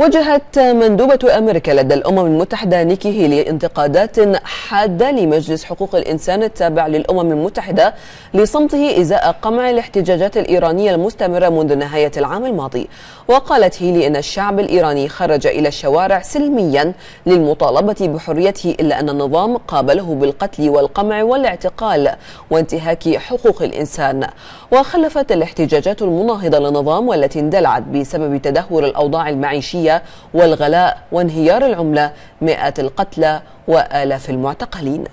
وجهت مندوبة أمريكا لدى الأمم المتحدة نيكي هيلي انتقادات حادة لمجلس حقوق الإنسان التابع للأمم المتحدة لصمته إزاء قمع الاحتجاجات الإيرانية المستمرة منذ نهاية العام الماضي وقالت هيلي أن الشعب الإيراني خرج إلى الشوارع سلميا للمطالبة بحريته إلا أن النظام قابله بالقتل والقمع والاعتقال وانتهاك حقوق الإنسان وخلفت الاحتجاجات المناهضة للنظام والتي اندلعت بسبب تدهور الأوضاع المعيشية والغلاء وانهيار العملة مئات القتلى وآلاف المعتقلين